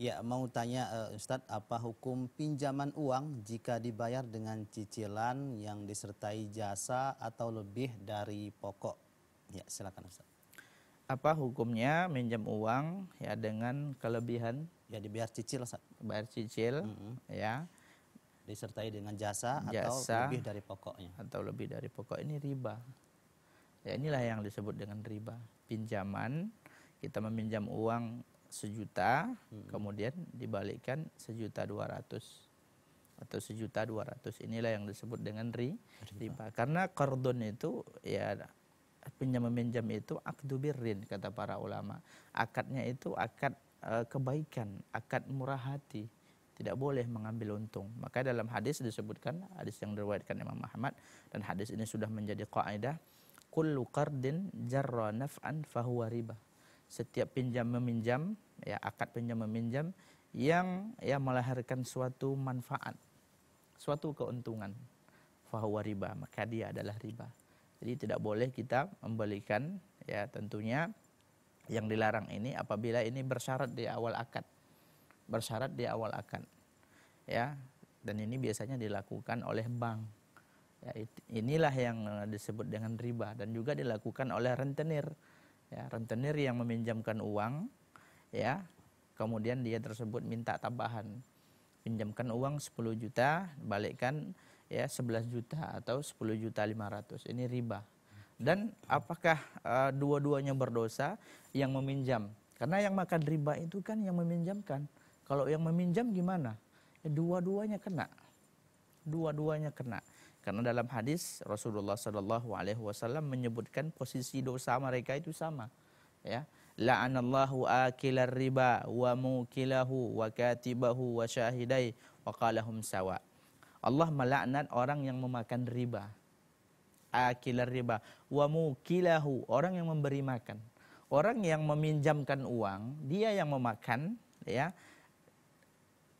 Ya, mau tanya uh, Ustadz, apa hukum pinjaman uang jika dibayar dengan cicilan yang disertai jasa atau lebih dari pokok? Ya, silakan Ustadz. Apa hukumnya minjam uang ya dengan kelebihan? Ya, dibayar cicil, Ustadz. Bayar cicil, mm -hmm. ya. Disertai dengan jasa, jasa atau lebih dari pokoknya? Atau lebih dari pokok, ini riba. Ya, inilah yang disebut dengan riba. Pinjaman, kita meminjam uang sejuta hmm. kemudian dibalikkan sejuta dua ratus atau sejuta dua ratus inilah yang disebut dengan ri, riba karena kordon itu ya pinjam meminjam itu akdubirin kata para ulama akadnya itu akad e, kebaikan akad murah hati tidak boleh mengambil untung. Maka dalam hadis disebutkan, hadis yang diriwayatkan Imam Ahmad dan hadis ini sudah menjadi qaidah kullu qardin jarra naf'an fahuwa riba setiap pinjam meminjam ya akad pinjam meminjam yang ya melahirkan suatu manfaat suatu keuntungan fahuwa riba maka dia adalah riba jadi tidak boleh kita membelikan ya tentunya yang dilarang ini apabila ini bersyarat di awal akad bersyarat di awal akad ya dan ini biasanya dilakukan oleh bank ya, inilah yang eh, disebut dengan riba dan juga dilakukan oleh rentenir ya, rentenir yang meminjamkan uang ya kemudian dia tersebut minta tambahan pinjamkan uang 10 juta balikkan ya 11 juta atau 10 juta 500 ini riba dan apakah uh, dua-duanya berdosa yang meminjam karena yang makan riba itu kan yang meminjamkan kalau yang meminjam gimana ya, dua-duanya kena dua-duanya kena karena dalam hadis Rasulullah Shallallahu Alaihi Wasallam menyebutkan posisi dosa mereka itu sama. Ya, la anallahu akilar riba wa mukilahu wa katibahu wa syahidai wa qalahum sawa. Allah melaknat orang yang memakan riba. Akilar riba wa mukilahu, orang yang memberi makan. Orang yang meminjamkan uang, dia yang memakan, ya.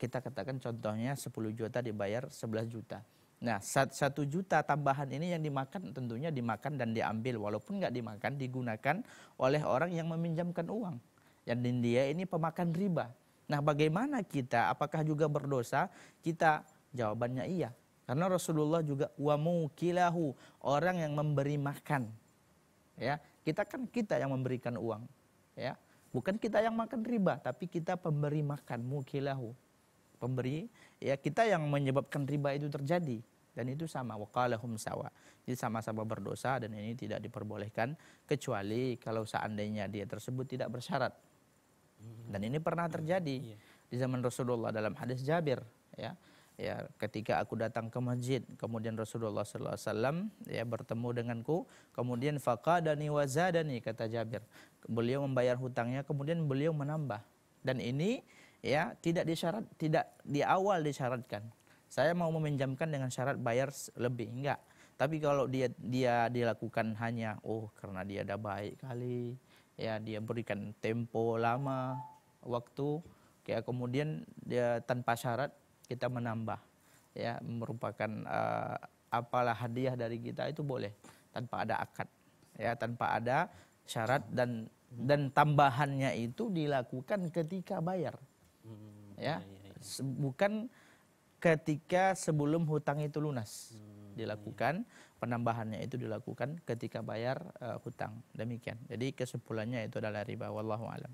Kita katakan contohnya 10 juta dibayar 11 juta Nah, satu juta tambahan ini yang dimakan tentunya dimakan dan diambil, walaupun nggak dimakan digunakan oleh orang yang meminjamkan uang. yang di India ini pemakan riba. Nah, bagaimana kita? Apakah juga berdosa? Kita jawabannya iya. Karena Rasulullah juga wa mukilahu orang yang memberi makan. Ya, kita kan kita yang memberikan uang. Ya, bukan kita yang makan riba, tapi kita pemberi makan mukilahu pemberi ya kita yang menyebabkan riba itu terjadi dan itu sama waqalahum sawa. Jadi sama-sama berdosa dan ini tidak diperbolehkan kecuali kalau seandainya dia tersebut tidak bersyarat. Hmm. Dan ini pernah hmm, terjadi iya. di zaman Rasulullah dalam hadis Jabir ya. Ya, ketika aku datang ke masjid, kemudian Rasulullah SAW ya bertemu denganku, kemudian faqadani wazadani kata Jabir. Beliau membayar hutangnya, kemudian beliau menambah. Dan ini ya tidak disyarat tidak di awal disyaratkan saya mau meminjamkan dengan syarat bayar lebih enggak tapi kalau dia dia dilakukan hanya oh karena dia ada baik kali ya dia berikan tempo lama waktu ya kemudian dia tanpa syarat kita menambah ya merupakan uh, apalah hadiah dari kita itu boleh tanpa ada akad ya tanpa ada syarat dan dan tambahannya itu dilakukan ketika bayar hmm, ya. Iya, iya, iya. bukan ketika sebelum hutang itu lunas hmm, iya. dilakukan penambahannya itu dilakukan ketika bayar uh, hutang demikian jadi kesimpulannya itu adalah riba wallahu alam